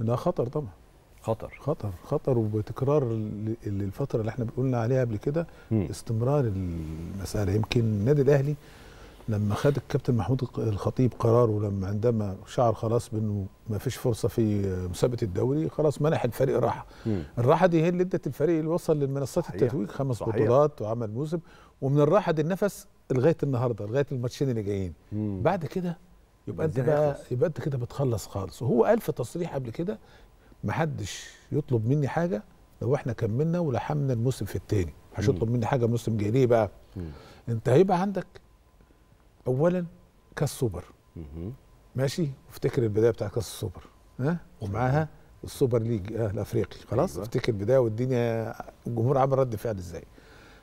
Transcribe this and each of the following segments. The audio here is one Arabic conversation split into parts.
ده خطر طبعا خطر خطر خطر وبتكرار الفتره اللي احنا قلنا عليها قبل كده استمرار المساله يمكن النادي الاهلي لما خد الكابتن محمود الخطيب قراره لما عندما شعر خلاص بانه ما فيش فرصه في مسابقه الدوري خلاص منح الفريق راحه الراحه دي هي اللي ادت الفريق اللي وصل لمنصات التتويج خمس صحيح. بطولات وعمل موسم ومن الراحه دي النفس لغايه النهارده لغايه الماتشين اللي جايين بعد كده يبقى انت بقى يبقى انت كده بتخلص خالص وهو قال في تصريح قبل كده محدش يطلب مني حاجه لو احنا كملنا ولحمنا الموسم في الثاني مش يطلب مني حاجه الموسم الجاي ليه بقى؟ مم. انت هيبقى عندك اولا كاس سوبر مم. ماشي افتكر البدايه بتاع كاس السوبر ها ومعاها السوبر ليج آه الافريقي خلاص أيوة. افتكر البدايه والدنيا الجمهور عمل رد فعل ازاي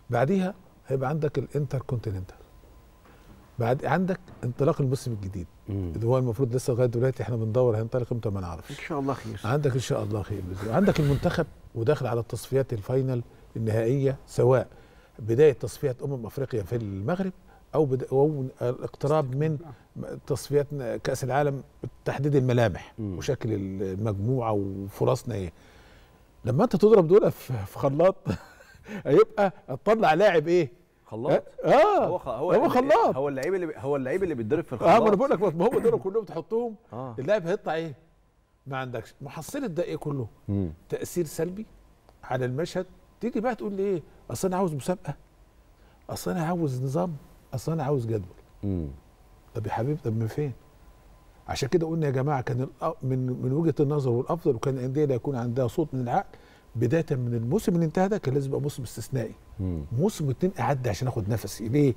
بعديها هيبقى عندك الانتر كونتيننتال بعد عندك انطلاق الموسم الجديد اللي هو المفروض لسه لغايه دلوقتي احنا بندور هينطلق امتى ما نعرفش ان شاء الله خير عندك ان شاء الله خير عندك المنتخب وداخل على التصفيات الفاينل النهائيه سواء بدايه تصفيات امم افريقيا في المغرب او او الاقتراب من تصفيات كاس العالم تحديد الملامح وشكل المجموعه وفرصنا ايه لما انت تضرب دول في خلاط هيبقى تطلع لاعب ايه خلاط اه, آه. هو هو, هو خلاط هو اللعيب اللي هو اللعيب اللي بيتضرب في الخلاط اه ما انا بقول لك ما هم دول كلهم تحطهم آه. اللاعب هيطلع ايه؟ ما عندكش محصله ده ايه كله؟ مم. تاثير سلبي على المشهد تيجي بقى تقول لي ايه؟ اصل انا عاوز مسابقه اصل انا عاوز نظام اصل انا عاوز جدول امم طب يا حبيبي طب من فين؟ عشان كده قلنا يا جماعه كان من من وجهه النظر والافضل وكان الانديه لا يكون عندها صوت من العقل بدايه من الموسم اللي انتهى ده كان لازم يبقى موسم استثنائي مم. موسم اتنين اعدي عشان اخد نفسي ليه؟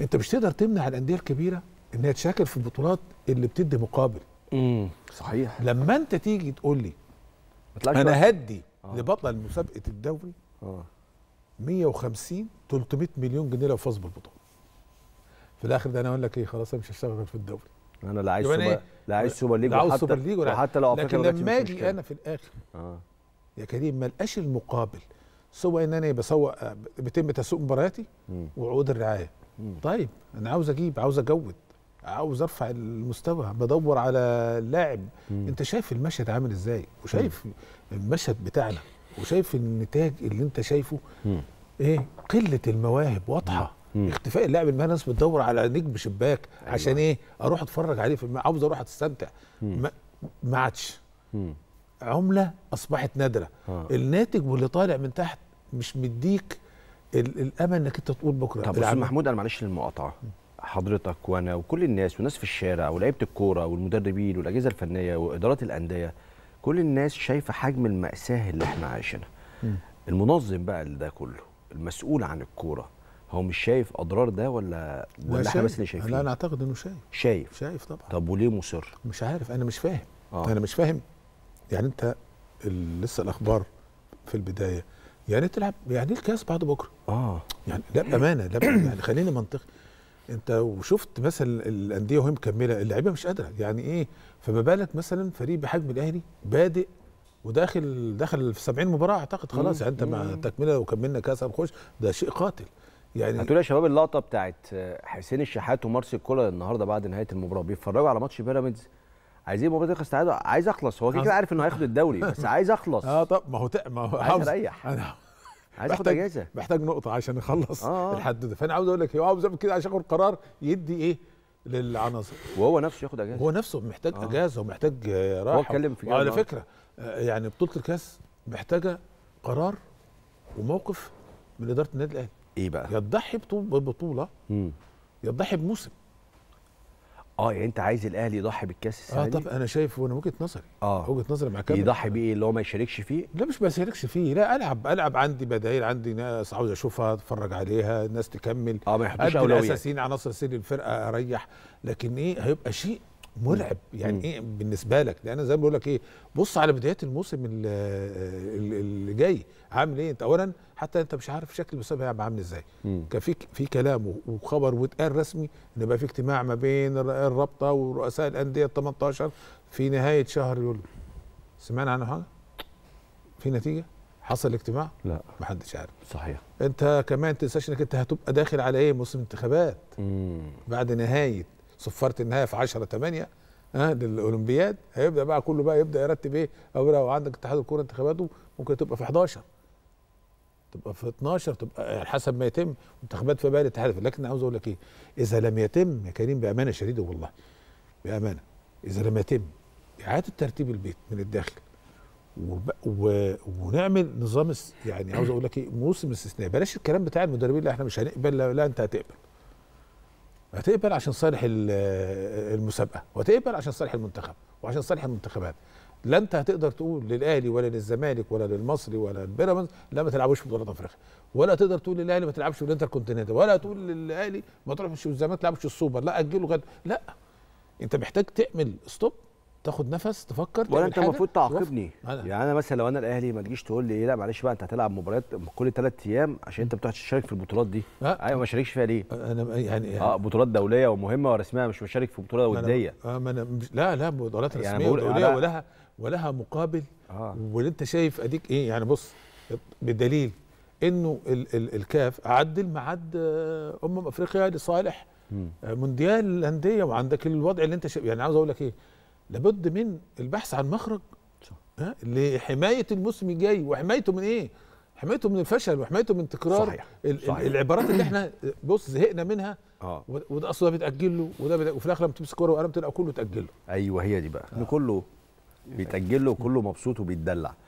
انت مش تقدر تمنع الانديه الكبيره ان هي تشاكل في البطولات اللي بتدي مقابل امم صحيح لما انت تيجي تقول لي انا هدي آه. لبطل مسابقه الدوري آه. 150 300 مليون جنيه لو فاز بالبطوله في الاخر ده انا اقول لك ايه خلاص انا مش هشتغل في الدوري انا لا عايز سوبر إيه؟ لا عايز سوبر ليج وحتى, حتى لو لكن لما اجي انا في الاخر آه. يا كريم ما لقاش المقابل سوى ان انا بسوق بيتم تسويق مبارياتي وعقود الرعايه طيب انا عاوز اجيب عاوز اجود عاوز ارفع المستوى بدور على لاعب انت شايف المشهد عامل ازاي وشايف مم. المشهد بتاعنا وشايف النتاج اللي انت شايفه مم. ايه قله المواهب واضحه مم. اختفاء اللاعب المهني الناس بتدور على نجم شباك أيوة. عشان ايه اروح اتفرج عليه في عاوز اروح استمتع ما عادش عمله اصبحت نادره آه. الناتج واللي طالع من تحت مش مديك الامل انك انت تقول بكره طب استاذ محمود انا معلش للمقاطعه حضرتك وانا وكل الناس والناس في الشارع ولاعيبه الكوره والمدربين والاجهزه الفنيه وادارات الانديه كل الناس شايفه حجم الماساه اللي احنا عايشينها المنظم بقى اللي ده كله المسؤول عن الكوره هو مش شايف اضرار ده ولا ولا احنا بس اللي شايفين لا انا اعتقد انه شايف شايف شايف طبعا طب وليه مصر مش عارف انا مش فاهم آه. انا مش فاهم يعني انت لسه الاخبار في البدايه يعني تلعب يعني الكاس بعد بكره اه يعني لا بامانه لا يعني خليني منطقي انت وشفت مثلا الانديه وهي مكمله اللعيبه مش قادره يعني ايه فما بالك مثلا فريق بحجم الاهلي بادئ وداخل داخل في 70 مباراه اعتقد خلاص يعني انت مع تكمله وكملنا كاس هنخش ده شيء قاتل يعني هتقول يا شباب اللقطه بتاعت حسين الشحات ومارسيل كولر النهارده بعد نهايه المباراه بيتفرجوا على ماتش بيراميدز عايزين المباراه تخلص تعادل عايز اخلص هو كده عارف انه هياخد الدوري بس عايز اخلص اه طب ما هو ما هو عايز اريح انا عايز اخد اجازه محتاج نقطه عشان نخلص آه. آه. الحدوته فانا عاوز اقول لك إيه، هو عاوز كده عشان ياخد قرار يدي ايه للعناصر وهو نفسه ياخد اجازه هو نفسه محتاج آه. اجازه ومحتاج راحه هو اتكلم في على فكره آه، يعني بطوله الكاس محتاجه قرار وموقف من اداره النادي الاهلي ايه بقى يضحي ببطوله يضحي بموسم اه يعني انت عايز الاهلي يضحي بالكاس السنه اه طب انا شايف وانا وجهه نظري اه وجهه نظري مع كامل يضحي بيه اللي هو ما يشاركش فيه لا مش ما يشاركش فيه لا العب العب عندي بدايل عندي ناس عاوز اشوفها اتفرج عليها ناس تكمل اه ما يحطوش اولويات الاساسيين عناصر سن الفرقه اريح لكن ايه هيبقى شيء مرعب يعني ايه بالنسبه لك لان زي ما بقول لك ايه بص على بدايات الموسم اللي جاي عامل ايه انت اولا حتى انت مش عارف شكل الموسم هيبقى عامل ازاي كان في في كلام وخبر واتقال رسمي ان بقى في اجتماع ما بين الرابطه ورؤساء الانديه ال 18 في نهايه شهر يوليو سمعنا عنه حاجه؟ في نتيجه؟ حصل اجتماع؟ لا محدش عارف صحيح انت كمان تنساش انك انت هتبقى داخل على ايه موسم انتخابات بعد نهايه صفاره النهايه في 10 8 ها للاولمبياد هيبدا بقى كله بقى يبدا يرتب ايه او لو عندك اتحاد الكوره انتخاباته ممكن تبقى في 11 تبقى في 12 تبقى حسب ما يتم انتخابات في بقى الاتحاد لكن عاوز اقول لك ايه اذا لم يتم يا كريم بامانه شديده والله بامانه اذا لم يتم اعاده ترتيب البيت من الداخل وب... و... ونعمل نظام يعني عاوز اقول لك ايه موسم استثنائي بلاش الكلام بتاع المدربين اللي احنا مش هنقبل لا, لا انت هتقبل هتقبل عشان صالح المسابقه وهتقبل عشان صالح المنتخب وعشان صالح المنتخبات لا انت هتقدر تقول للاهلي ولا للزمالك ولا للمصري ولا للبيراميدز لا ما تلعبوش في بطولات افريقيا ولا تقدر تقول للاهلي ما تلعبش في الانتركونتيننتال ولا تقول للاهلي ما تروحش والزمالك ما تلعبش السوبر لا اجله غد لا انت محتاج تعمل ستوب تاخد نفس تفكر ولا انت المفروض تعاقبني يعني انا مثلا لو انا الاهلي ما تجيش تقول لي ايه لا معلش بقى انت هتلعب مباريات كل ثلاث ايام عشان انت بتروح تشارك في البطولات دي أه. ايوه ما شاركش فيها ليه؟ انا يعني اه بطولات دوليه ومهمه ورسميه مش بشارك في بطوله وديه ما انا لا لا بطولات يعني رسميه يعني ودوليه ولها ولها مقابل آه. واللي انت شايف اديك ايه يعني بص بالدليل انه ال ال الكاف عدل معاد آه، امم افريقيا لصالح آه، مونديال الانديه وعندك الوضع اللي انت شايف يعني عاوز اقول لك ايه لابد من البحث عن مخرج ها لحمايه الموسم الجاي وحمايته من ايه؟ حمايته من الفشل وحمايته من تكرار صحيح. ال صحيح. العبارات اللي احنا بص زهقنا منها اه وده اصل ده بيتاجل له وده بيتأجل وفي الاخر لما تمسك كوره وقلم تلقى كله اتاجل له ايوه هي دي بقى آه. ان كله آه. بيتاجل له وكله مبسوط وبيتدلع